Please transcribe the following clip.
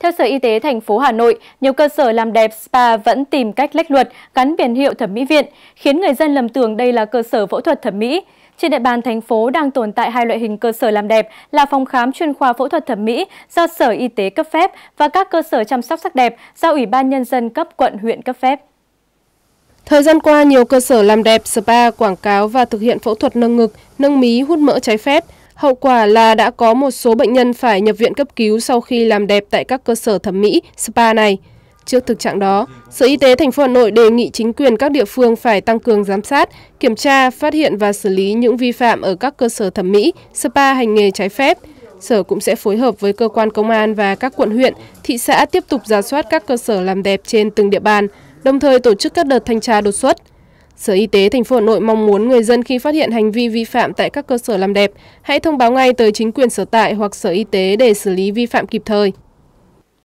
Theo Sở Y tế thành phố Hà Nội, nhiều cơ sở làm đẹp spa vẫn tìm cách lách luật, gắn biển hiệu thẩm mỹ viện, khiến người dân lầm tưởng đây là cơ sở phẫu thuật thẩm mỹ. Trên địa bàn thành phố đang tồn tại hai loại hình cơ sở làm đẹp là phòng khám chuyên khoa phẫu thuật thẩm mỹ do Sở Y tế cấp phép và các cơ sở chăm sóc sắc đẹp do Ủy ban Nhân dân cấp quận huyện cấp phép. Thời gian qua, nhiều cơ sở làm đẹp, spa, quảng cáo và thực hiện phẫu thuật nâng ngực, nâng mí, hút mỡ trái phép – Hậu quả là đã có một số bệnh nhân phải nhập viện cấp cứu sau khi làm đẹp tại các cơ sở thẩm mỹ, spa này. Trước thực trạng đó, Sở Y tế thành phố Hà Nội đề nghị chính quyền các địa phương phải tăng cường giám sát, kiểm tra, phát hiện và xử lý những vi phạm ở các cơ sở thẩm mỹ, spa hành nghề trái phép. Sở cũng sẽ phối hợp với cơ quan công an và các quận huyện, thị xã tiếp tục ra soát các cơ sở làm đẹp trên từng địa bàn, đồng thời tổ chức các đợt thanh tra đột xuất. Sở Y tế thành phố Hà Nội mong muốn người dân khi phát hiện hành vi vi phạm tại các cơ sở làm đẹp, hãy thông báo ngay tới chính quyền sở tại hoặc Sở Y tế để xử lý vi phạm kịp thời.